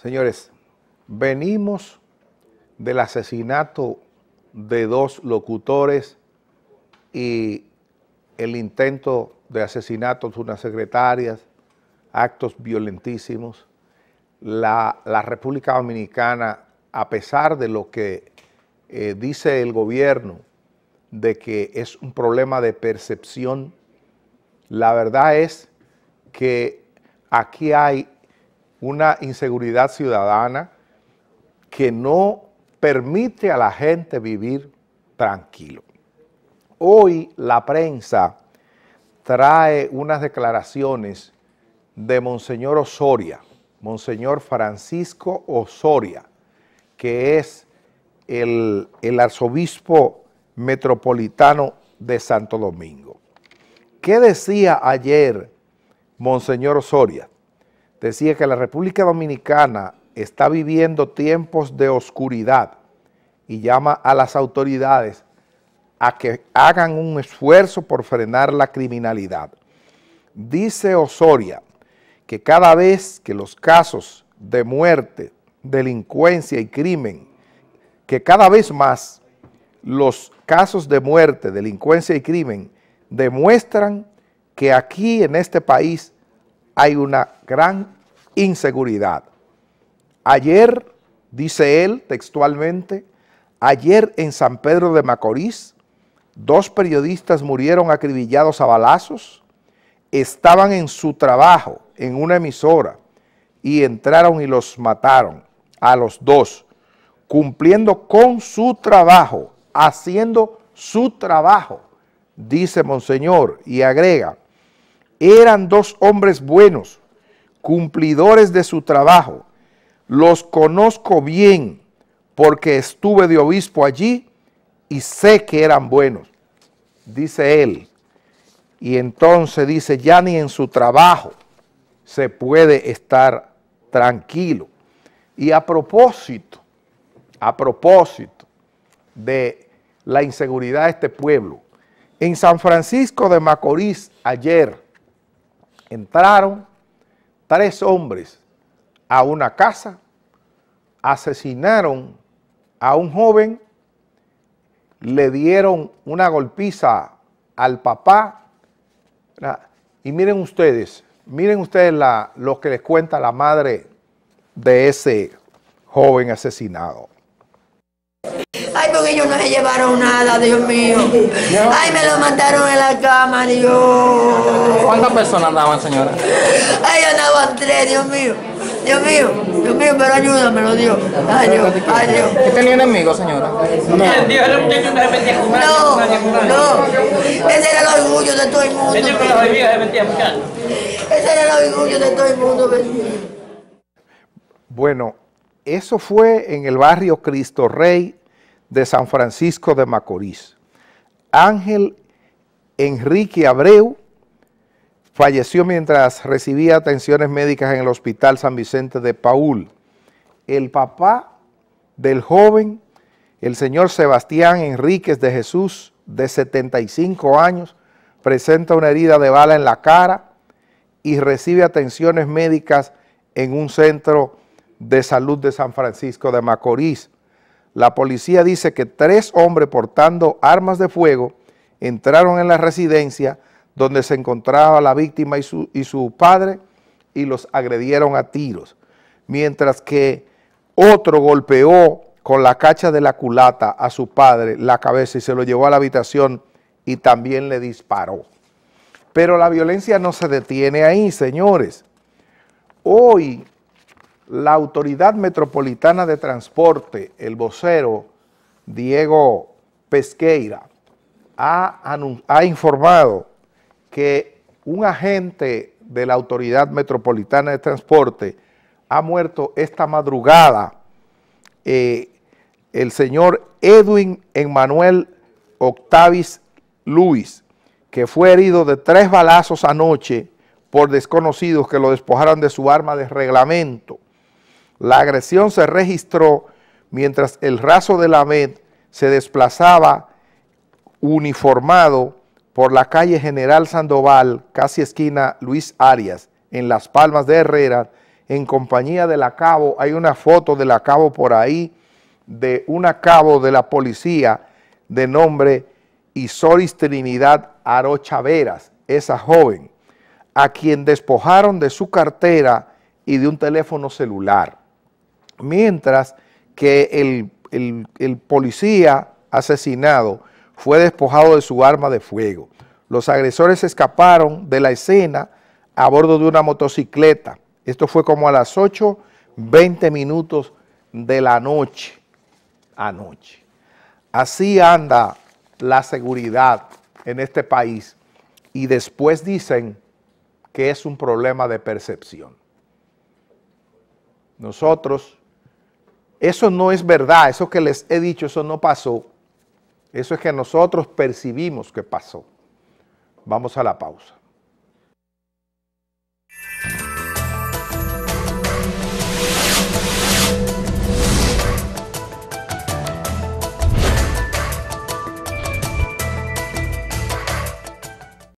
Señores, venimos del asesinato de dos locutores y el intento de asesinato de unas secretarias, actos violentísimos. La, República Dominicana, a pesar de lo que eh, dice el gobierno, de que es un problema de percepción, la verdad es que aquí hay una inseguridad ciudadana que no permite a la gente vivir tranquilo. Hoy la prensa trae unas declaraciones de Monseñor Osoria, Monseñor Francisco Osoria, que es el, arzobispo metropolitano de Santo Domingo. ¿Qué decía ayer Monseñor Osoria? decía que la República Dominicana está viviendo tiempos de oscuridad y llama a las autoridades a que hagan un esfuerzo por frenar la criminalidad. Dice Osoria que cada vez que los casos de muerte, delincuencia y crimen, que cada vez más los casos de muerte, delincuencia y crimen demuestran que aquí en este país hay una gran inseguridad. Ayer, dice él textualmente, ayer en San Pedro de Macorís, dos periodistas murieron acribillados a balazos, estaban en su trabajo en una emisora y entraron y los mataron a los dos, cumpliendo con su trabajo, haciendo su trabajo, dice Monseñor, y agrega, eran dos hombres buenos, cumplidores de su trabajo. Los conozco bien porque estuve de obispo allí y sé que eran buenos, dice él. Y entonces dice, ya ni en su trabajo se puede estar tranquilo. Y a propósito, a propósito de la inseguridad de este pueblo, en San Francisco de Macorís ayer, entraron tres hombres a una casa, asesinaron a un joven, le dieron una golpiza al papá. Ah, y miren ustedes, miren ustedes la, lo que les cuenta la madre de ese joven asesinado porque ellos no se llevaron nada, Dios mío. Ay, me lo mataron en la cama, Dios. ¿Cuántas personas andaban, señora? Ay, andaban tres, Dios mío. Dios mío, Dios mío, pero ayúdame, Dios. Ay, Dios, ay, Dios. ¿Qué tenía enemigo, señora? No. No, no. Ese era el orgullo de todo el mundo. Ese era el orgullo de todo el mundo. Bueno, eso fue en el barrio Cristo Rey, de San Francisco de Macorís. Ángel Enrique Abreu falleció mientras recibía atenciones médicas en el Hospital San Vicente de Paul. El papá del joven, el señor Sebastián Enríquez de Jesús, de 75 años, presenta una herida de bala en la cara y recibe atenciones médicas en un centro de salud de San Francisco de Macorís. La policía dice que tres hombres portando armas de fuego entraron en la residencia donde se encontraba la víctima y su, padre y los agredieron a tiros, mientras que otro golpeó con la cacha de la culata a su padre la cabeza y se lo llevó a la habitación y también le disparó. Pero la violencia no se detiene ahí, señores. Hoy la Autoridad Metropolitana de Transporte, el vocero Diego Pesqueira, ha, informado que un agente de la Autoridad Metropolitana de Transporte ha muerto esta madrugada eh, el señor Edwin Emanuel Octavis Luis, que fue herido de tres balazos anoche por desconocidos que lo despojaron de su arma de reglamento. La agresión se registró mientras el raso de la med se desplazaba uniformado por la calle General Sandoval, casi esquina Luis Arias, en Las Palmas de Herrera, en compañía de la cabo, hay una foto de la cabo por ahí, de una cabo de la policía de nombre Isoris Trinidad Arocha Veras, esa joven, a quien despojaron de su cartera y de un teléfono celular mientras que el, policía asesinado fue despojado de su arma de fuego. Los agresores escaparon de la escena a bordo de una motocicleta. Esto fue como a las 8.20 minutos de la noche. Anoche. Así anda la seguridad en este país y después dicen que es un problema de percepción. Nosotros eso no es verdad, eso que les he dicho, eso no pasó. Eso es que nosotros percibimos que pasó. Vamos a la pausa.